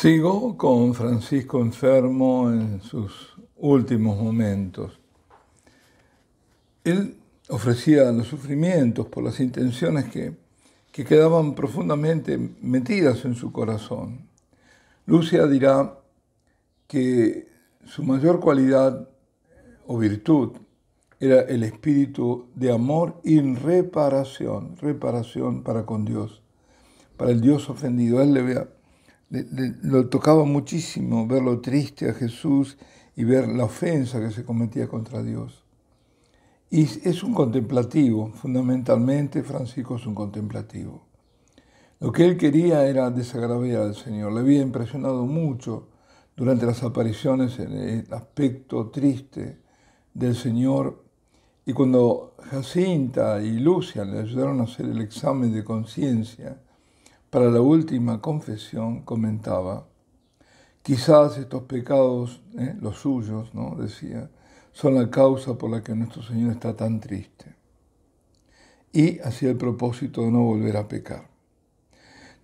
Sigo con Francisco enfermo en sus últimos momentos. Él ofrecía los sufrimientos por las intenciones que, quedaban profundamente metidas en su corazón. Lucia dirá que su mayor cualidad o virtud era el espíritu de amor y reparación, reparación para con Dios, para el Dios ofendido. Él le vea le, lo tocaba muchísimo verlo triste a Jesús y ver la ofensa que se cometía contra Dios. Y es un contemplativo, fundamentalmente Francisco es un contemplativo. Lo que él quería era desagraviar al Señor. Le había impresionado mucho durante las apariciones en el aspecto triste del Señor. Y cuando Jacinta y Lucia le ayudaron a hacer el examen de conciencia para la última confesión comentaba, quizás estos pecados, eh, los suyos, ¿no? decía, son la causa por la que nuestro Señor está tan triste. Y hacía el propósito de no volver a pecar.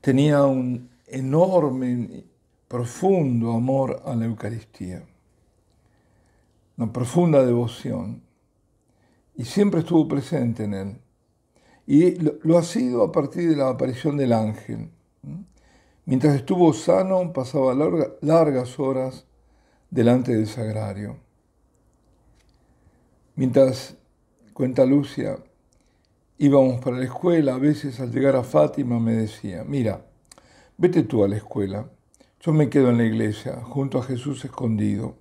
Tenía un enorme, profundo amor a la Eucaristía, una profunda devoción, y siempre estuvo presente en él y lo, ha sido a partir de la aparición del ángel. Mientras estuvo sano pasaba largas horas delante del sagrario. Mientras, cuenta Lucia, íbamos para la escuela, a veces al llegar a Fátima me decía, mira, vete tú a la escuela, yo me quedo en la iglesia, junto a Jesús escondido.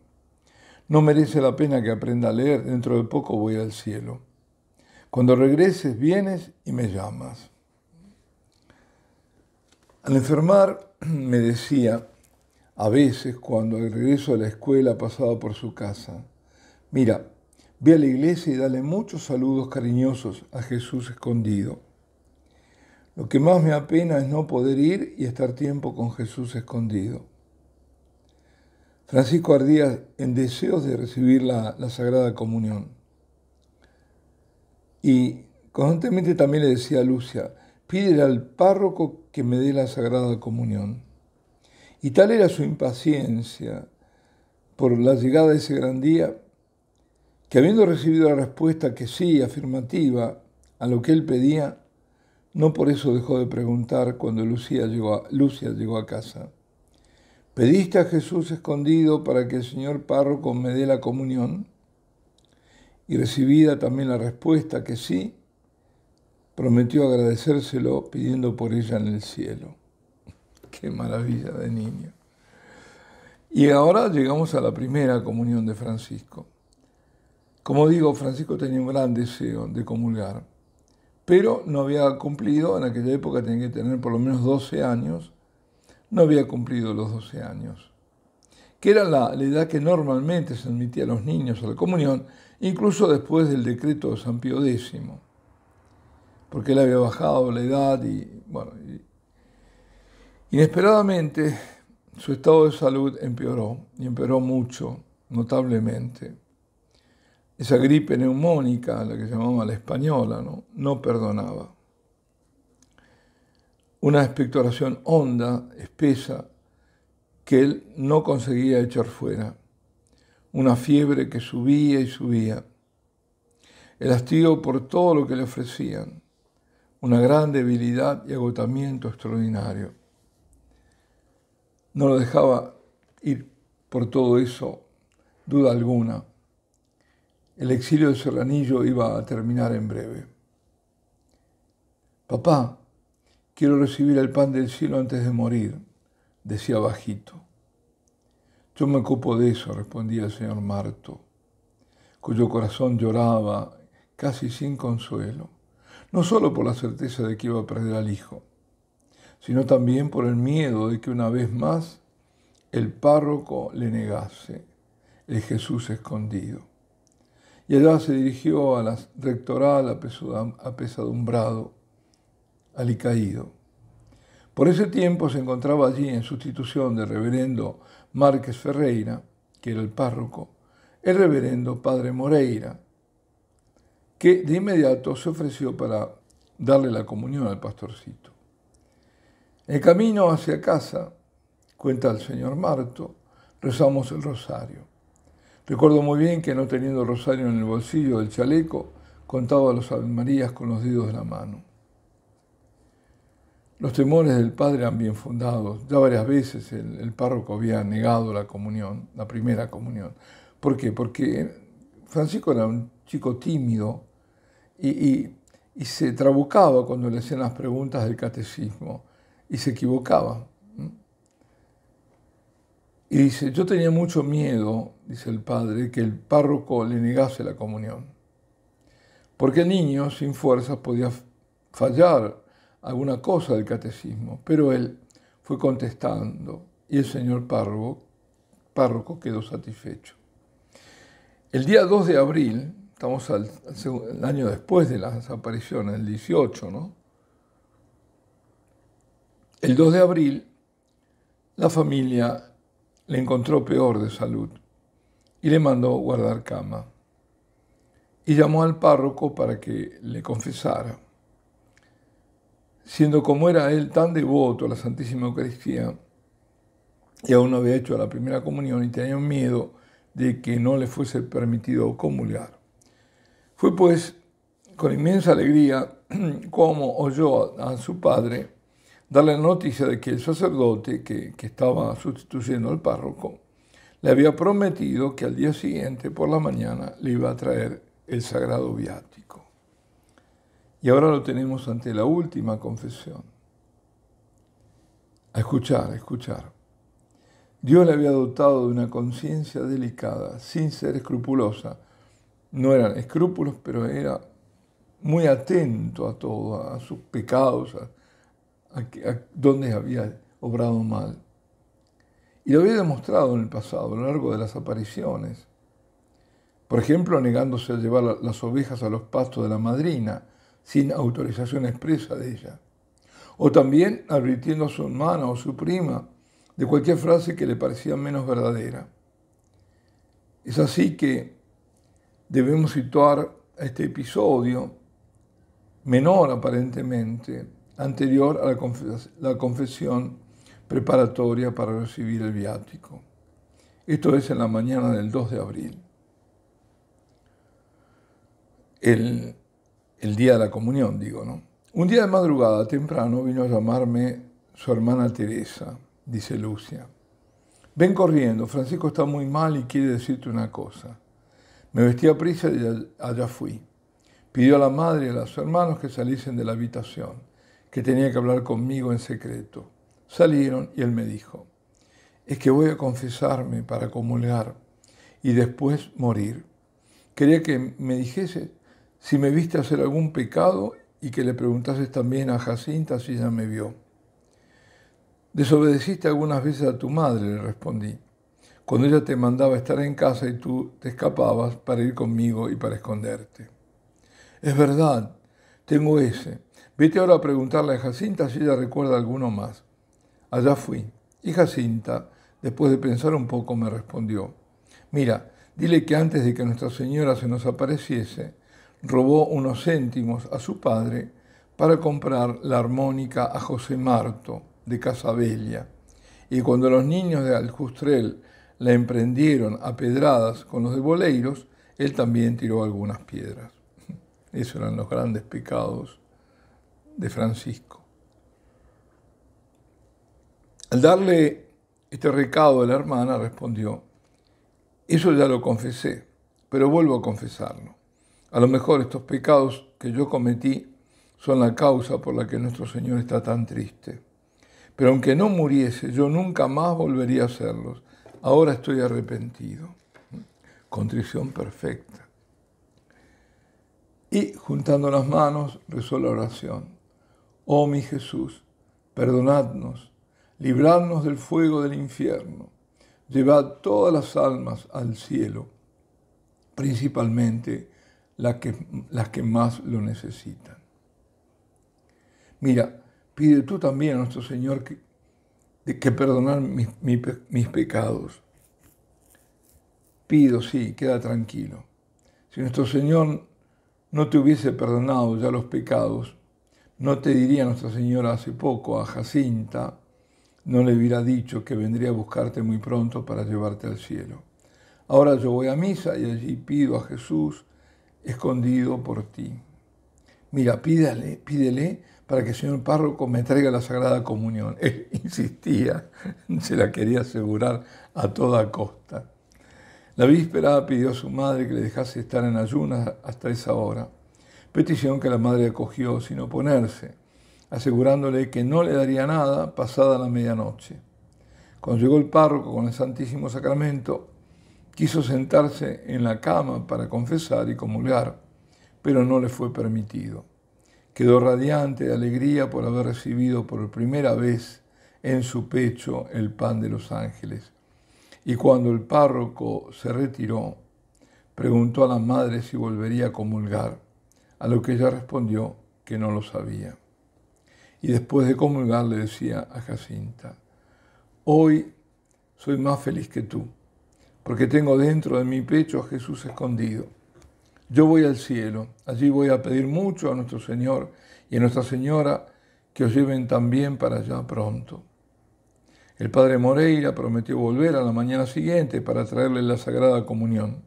No merece la pena que aprenda a leer, dentro de poco voy al cielo. Cuando regreses vienes y me llamas. Al enfermar me decía, a veces cuando al regreso a la escuela pasaba por su casa, mira, ve a la iglesia y dale muchos saludos cariñosos a Jesús escondido. Lo que más me apena es no poder ir y estar tiempo con Jesús escondido. Francisco ardía en deseos de recibir la Sagrada Comunión y constantemente también le decía a Lucia, pídele al párroco que me dé la Sagrada Comunión. Y tal era su impaciencia por la llegada de ese gran día, que habiendo recibido la respuesta que sí, afirmativa, a lo que él pedía, no por eso dejó de preguntar cuando Lucia llegó a casa. ¿Pediste a Jesús escondido para que el señor párroco me dé la comunión? y recibida también la respuesta que sí, prometió agradecérselo pidiendo por ella en el cielo. Qué maravilla de niño. Y ahora llegamos a la primera comunión de Francisco. Como digo, Francisco tenía un gran deseo de comulgar, pero no había cumplido, en aquella época tenía que tener por lo menos 12 años, no había cumplido los 12 años que era la, edad que normalmente se admitía a los niños a la comunión, incluso después del decreto de San Pío X, porque él había bajado la edad y, bueno, inesperadamente su estado de salud empeoró, y empeoró mucho, notablemente. Esa gripe neumónica, la que llamaba la española, no, no perdonaba. Una expectoración honda, espesa, que él no conseguía echar fuera, una fiebre que subía y subía, el hastío por todo lo que le ofrecían, una gran debilidad y agotamiento extraordinario. No lo dejaba ir por todo eso, duda alguna. El exilio de Serranillo iba a terminar en breve. Papá, quiero recibir el pan del cielo antes de morir decía bajito. Yo me ocupo de eso, respondía el señor Marto, cuyo corazón lloraba casi sin consuelo, no solo por la certeza de que iba a perder al hijo, sino también por el miedo de que una vez más el párroco le negase el Jesús escondido. Y allá se dirigió a la rectoral apesadumbrado, alicaído. Por ese tiempo se encontraba allí en sustitución del reverendo Márquez Ferreira, que era el párroco, el reverendo Padre Moreira, que de inmediato se ofreció para darle la comunión al pastorcito. En el camino hacia casa, cuenta el señor Marto, rezamos el rosario. Recuerdo muy bien que no teniendo el rosario en el bolsillo del chaleco, contaba los Ave Marías con los dedos de la mano. Los temores del padre eran bien fundados. Ya varias veces el, párroco había negado la comunión, la primera comunión. ¿Por qué? Porque Francisco era un chico tímido y, se trabucaba cuando le hacían las preguntas del catecismo y se equivocaba. Y dice, yo tenía mucho miedo, dice el padre, que el párroco le negase la comunión. Porque el niño sin fuerzas podía fallar alguna cosa del catecismo, pero él fue contestando y el señor párroco, quedó satisfecho. El día 2 de abril, estamos al, año después de las apariciones, el 18, ¿no? El 2 de abril, la familia le encontró peor de salud y le mandó guardar cama. Y llamó al párroco para que le confesara siendo como era él tan devoto a la Santísima Eucaristía, y aún no había hecho la primera comunión y tenía miedo de que no le fuese permitido comulgar. Fue pues con inmensa alegría como oyó a, su padre darle la noticia de que el sacerdote que, que estaba sustituyendo al párroco le había prometido que al día siguiente por la mañana le iba a traer el sagrado viático. Y ahora lo tenemos ante la última confesión. A escuchar, a escuchar. Dios le había dotado de una conciencia delicada, sin ser escrupulosa. No eran escrúpulos, pero era muy atento a todo, a sus pecados, a, dónde donde había obrado mal. Y lo había demostrado en el pasado, a lo largo de las apariciones. Por ejemplo, negándose a llevar las ovejas a los pastos de la madrina, sin autorización expresa de ella. O también advirtiendo a su hermana o su prima de cualquier frase que le parecía menos verdadera. Es así que debemos situar a este episodio, menor aparentemente, anterior a la, la confesión preparatoria para recibir el viático. Esto es en la mañana del 2 de abril. El el día de la comunión, digo, ¿no? Un día de madrugada, temprano, vino a llamarme su hermana Teresa, dice Lucia. Ven corriendo, Francisco está muy mal y quiere decirte una cosa. Me vestí a prisa y allá fui. Pidió a la madre y a los hermanos que saliesen de la habitación, que tenía que hablar conmigo en secreto. Salieron y él me dijo, es que voy a confesarme para comulgar y después morir. Quería que me dijese si me viste hacer algún pecado y que le preguntases también a Jacinta si ella me vio. Desobedeciste algunas veces a tu madre, le respondí, cuando ella te mandaba estar en casa y tú te escapabas para ir conmigo y para esconderte. Es verdad, tengo ese. Vete ahora a preguntarle a Jacinta si ella recuerda alguno más. Allá fui, y Jacinta, después de pensar un poco, me respondió, mira, dile que antes de que Nuestra Señora se nos apareciese, robó unos céntimos a su padre para comprar la armónica a José Marto de Casabella. Y cuando los niños de Aljustrel la emprendieron a pedradas con los de Boleiros, él también tiró algunas piedras. Esos eran los grandes pecados de Francisco. Al darle este recado a la hermana, respondió, eso ya lo confesé, pero vuelvo a confesarlo. A lo mejor estos pecados que yo cometí son la causa por la que nuestro Señor está tan triste. Pero aunque no muriese, yo nunca más volvería a hacerlos. Ahora estoy arrepentido. Contrición perfecta. Y juntando las manos, rezó la oración. Oh mi Jesús, perdonadnos, libradnos del fuego del infierno, llevad todas las almas al cielo, principalmente las que, las que más lo necesitan. Mira, pide tú también a nuestro Señor que, que perdonar mis, mis pecados. Pido, sí, queda tranquilo. Si nuestro Señor no te hubiese perdonado ya los pecados, no te diría Nuestra Señora hace poco a Jacinta, no le hubiera dicho que vendría a buscarte muy pronto para llevarte al cielo. Ahora yo voy a misa y allí pido a Jesús escondido por ti. Mira, pídale, pídele para que el señor párroco me traiga la Sagrada Comunión. Él insistía, se la quería asegurar a toda costa. La víspera pidió a su madre que le dejase estar en ayunas hasta esa hora, petición que la madre acogió sin oponerse, asegurándole que no le daría nada pasada la medianoche. Cuando llegó el párroco con el Santísimo Sacramento, Quiso sentarse en la cama para confesar y comulgar, pero no le fue permitido. Quedó radiante de alegría por haber recibido por primera vez en su pecho el pan de los ángeles. Y cuando el párroco se retiró, preguntó a la madre si volvería a comulgar, a lo que ella respondió que no lo sabía. Y después de comulgar le decía a Jacinta, hoy soy más feliz que tú porque tengo dentro de mi pecho a Jesús escondido. Yo voy al cielo, allí voy a pedir mucho a nuestro Señor y a Nuestra Señora que os lleven también para allá pronto. El padre Moreira prometió volver a la mañana siguiente para traerle la Sagrada Comunión,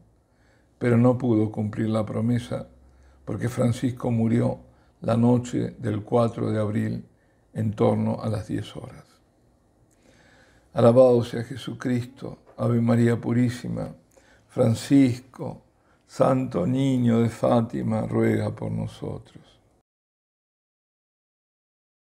pero no pudo cumplir la promesa porque Francisco murió la noche del 4 de abril en torno a las 10 horas. Alabado sea Jesucristo Ave María Purísima, Francisco, Santo Niño de Fátima, ruega por nosotros.